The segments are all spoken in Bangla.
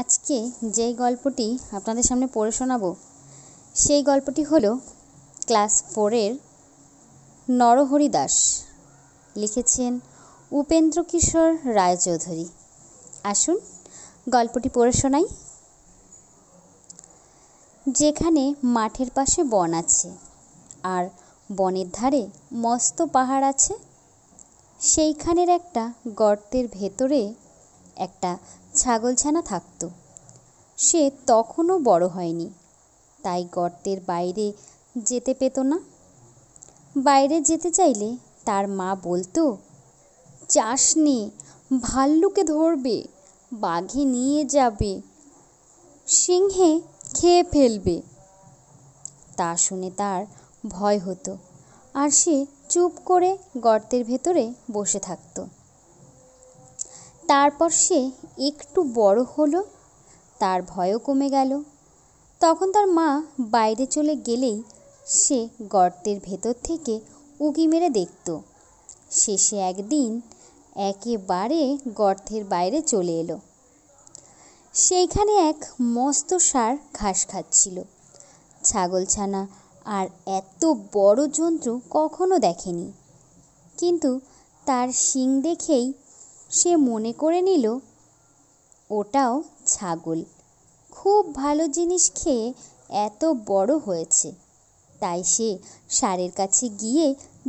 আজকে যেই গল্পটি আপনাদের সামনে পড়ে শোনাবো সেই গল্পটি হলো ক্লাস ফোরের নরহরি দাস লিখেছেন উপেন্দ্র কিশোর রায়চৌধুরী আসুন গল্পটি পড়ে শোনাই যেখানে মাঠের পাশে বন আছে আর বনের ধারে মস্ত পাহাড় আছে সেইখানের একটা গর্তের ভেতরে একটা ছাগল ছানা থাকত সে তখনও বড় হয়নি তাই গর্তের বাইরে যেতে পেত না বাইরে যেতে চাইলে তার মা বলতো চাষ নে ভাল্লুকে ধরবে বাঘে নিয়ে যাবে সিংহে খেয়ে ফেলবে তা শুনে তার ভয় হতো আর সে চুপ করে গর্তের ভেতরে বসে থাকতো তারপর সে একটু বড় হলো তার ভয়ও কমে গেল তখন তার মা বাইরে চলে গেলেই সে গর্তের ভেতর থেকে উঁকি মেরে দেখত শেষে একদিন একেবারে গর্তের বাইরে চলে এলো সেইখানে এক মস্ত সার ঘাস খাচ্ছিল ছাগলছানা আর এত বড় জন্তু কখনো দেখেনি কিন্তু তার শিং দেখেই সে মনে করে নিল ওটাও ছাগল খুব ভালো জিনিস খেয়ে এত বড় হয়েছে তাই সে সারের কাছে গিয়ে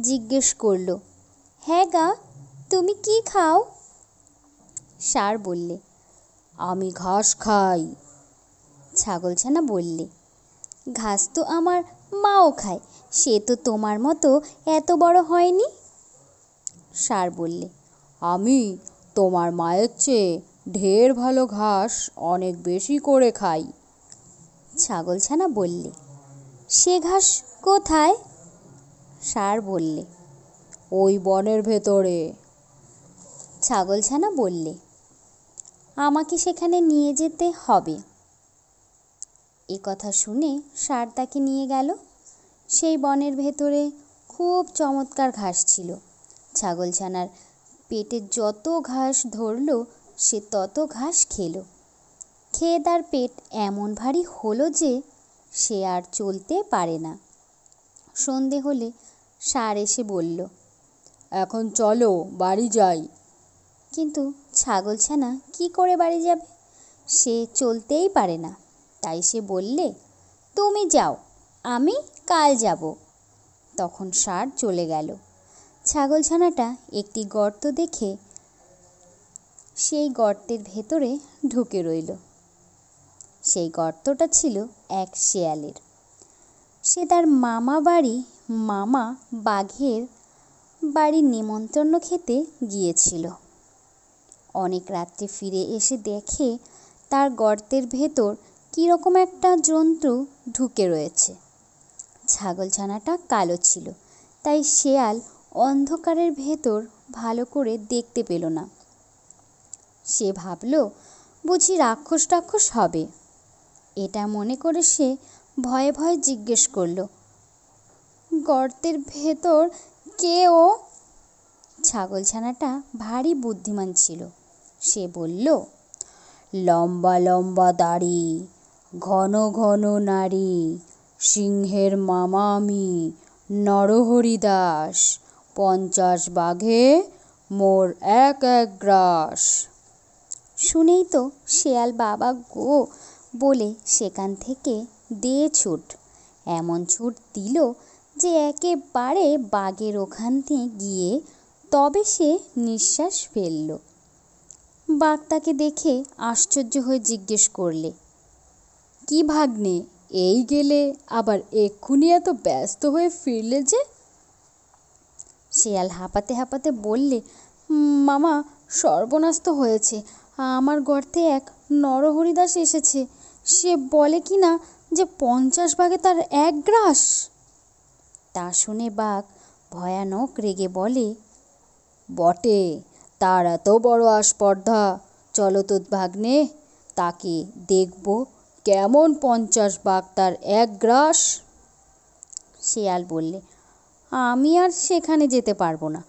জিজ্ঞেস করল হ্যাঁ গা তুমি কি খাও সার বললে আমি ঘাস খাই ছাগলছানা বললে ঘাস তো আমার মাও খায় সে তো তোমার মতো এত বড় হয়নি সার বললে আমি তোমার মায়ের চেয়ে ঢের ভালো ঘাস অনেক বেশি করে খাই ছাগলছানা বললে সে ঘাস কোথায় সার বললে ওই বনের ভেতরে ছাগলছানা বললে আমাকে সেখানে নিয়ে যেতে হবে এ কথা শুনে সার তাকে নিয়ে গেল সেই বনের ভেতরে খুব চমৎকার ঘাস ছিল ছাগলছানার পেটে যত ঘাস ধরল সে তত ঘাস খেল খেয়ে তার পেট এমন ভারী হলো যে সে আর চলতে পারে না সন্ধে হলে সার এসে বলল এখন চলো বাড়ি যাই কিন্তু ছানা কি করে বাড়ি যাবে সে চলতেই পারে না তাই সে বললে তুমি যাও আমি কাল যাব তখন সার চলে গেল ছাগলছানাটা একটি গর্ত দেখে সেই গর্তের ভেতরে ঢুকে রইল সেই গর্তটা ছিল এক শেয়ালের সে তার মামা বাড়ি মামা বাঘের বাড়ির নিমন্ত্রণ খেতে গিয়েছিল অনেক রাত্রে ফিরে এসে দেখে তার গর্তের ভেতর কীরকম একটা জন্তু ঢুকে রয়েছে ছাগলছানাটা কালো ছিল তাই শেয়াল অন্ধকারের ভেতর ভালো করে দেখতে পেল না সে ভাবল বুঝি রাক্ষস টাক্ষস হবে এটা মনে করে সে ভয়ে ভয়ে জিজ্ঞেস করল গর্তের ভেতর কে ও ছাগলছানাটা ভারী বুদ্ধিমান ছিল সে বলল লম্বা লম্বা দাড়ি ঘন ঘন নারী সিংহের মামা আমি নরহরি দাস পঞ্চাশ বাঘে মোর এক এক গ্রাস শুনেই তো শেয়াল বাবা গো বলে সেখান থেকে দে ছুট এমন ছুট দিল যে একেবারে বাঘের ওখান থেকে গিয়ে তবে সে নিঃশ্বাস ফেলল বাঘ তাকে দেখে আশ্চর্য হয়ে জিজ্ঞেস করলে কি ভাগ্নে এই গেলে আবার এক্ষুনি এত ব্যস্ত হয়ে ফিরলে যে শিয়াল হাঁপাতে হাঁপাতে বললে মামা সর্বনাশ তো হয়েছে আমার গর্তে এক নরহরিদাস এসেছে সে বলে কি না যে পঞ্চাশ ভাগে তার এক গ্রাস তা শুনে বাঘ ভয়ানক রেগে বলে বটে তার এত বড় আস্পর্ধা চলো তো ভাগ্নে তাকে দেখব কেমন পঞ্চাশ বাঘ তার এক গ্রাস শিয়াল বললে আমি আর সেখানে যেতে পারবো না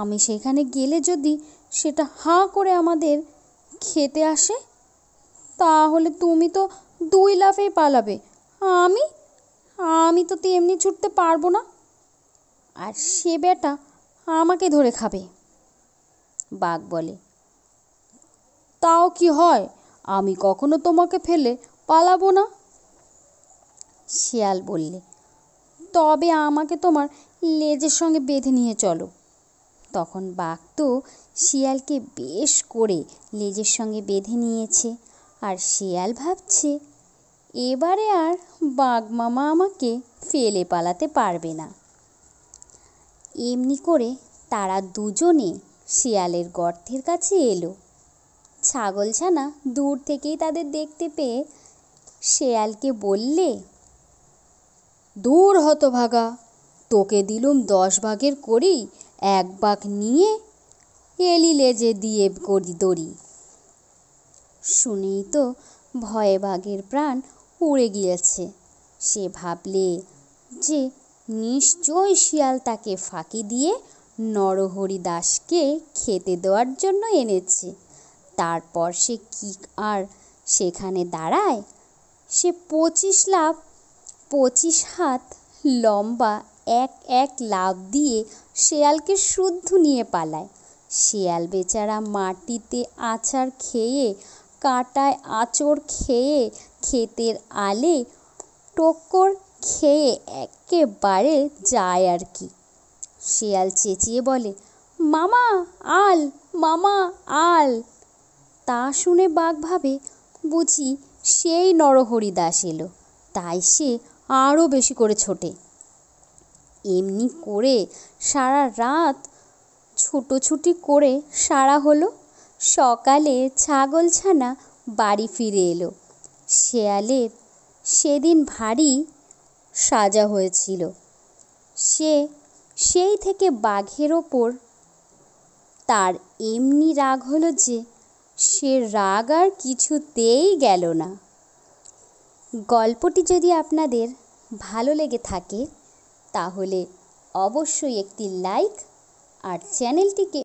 আমি সেখানে গেলে যদি সেটা হাঁ করে আমাদের খেতে আসে তাহলে তুমি তো দুই লাফেই পালাবে আমি আমি তো এমনি ছুটতে পারবো না আর সে বেটা আমাকে ধরে খাবে বাঘ বলে তাও কি হয় আমি কখনো তোমাকে ফেলে পালাবো না শিয়াল বললে তবে আমাকে তোমার লেজের সঙ্গে বেঁধে নিয়ে চলো তখন বাঘ তো শিয়ালকে বেশ করে লেজের সঙ্গে বেঁধে নিয়েছে আর শিয়াল ভাবছে এবারে আর বাঘ মামা আমাকে ফেলে পালাতে পারবে না এমনি করে তারা দুজনে শিয়ালের গর্তের কাছে এলো ছাগল ছানা দূর থেকেই তাদের দেখতে পেয়ে শেয়ালকে বললে দূর হতভাগা তোকে দিলুম দশ ভাগের করি এক বাঘ নিয়ে এলিলে যে দিয়ে করি দড়ি শুনেই তো ভয়ে বাঘের প্রাণ উড়ে গিয়েছে সে ভাবলে যে নিশ্চয় শিয়াল তাকে ফাঁকি দিয়ে নরহরি দাসকে খেতে দেওয়ার জন্য এনেছে তারপর সে কি আর সেখানে দাঁড়ায় সে পঁচিশ লাভ পঁচিশ হাত লম্বা এক এক লাফ দিয়ে শেয়ালকে শুদ্ধ নিয়ে পালায় শেয়াল বেচারা মাটিতে আচার খেয়ে কাঁটায় আঁচড় খেয়ে ক্ষেতের আলে টক্কর খেয়ে একেবারে যায় আর কি শেয়াল চেঁচিয়ে বলে মামা আল মামা আল তা শুনে বাঘ ভাবে বুঝি সেই নরহরিদাস এলো তাই সে আরও বেশি করে ছোটে এমনি করে সারা রাত ছুটোছুটি করে সারা হলো সকালে ছাগলছানা বাড়ি ফিরে এলো শেয়ালের সেদিন ভারী সাজা হয়েছিল সে সেই থেকে বাঘের ওপর তার এমনি রাগ হলো যে সে রাগ আর কিছুতেই গেল না গল্পটি যদি আপনাদের ভালো লেগে থাকে তাহলে অবশ্যই একটি লাইক আর চ্যানেলটিকে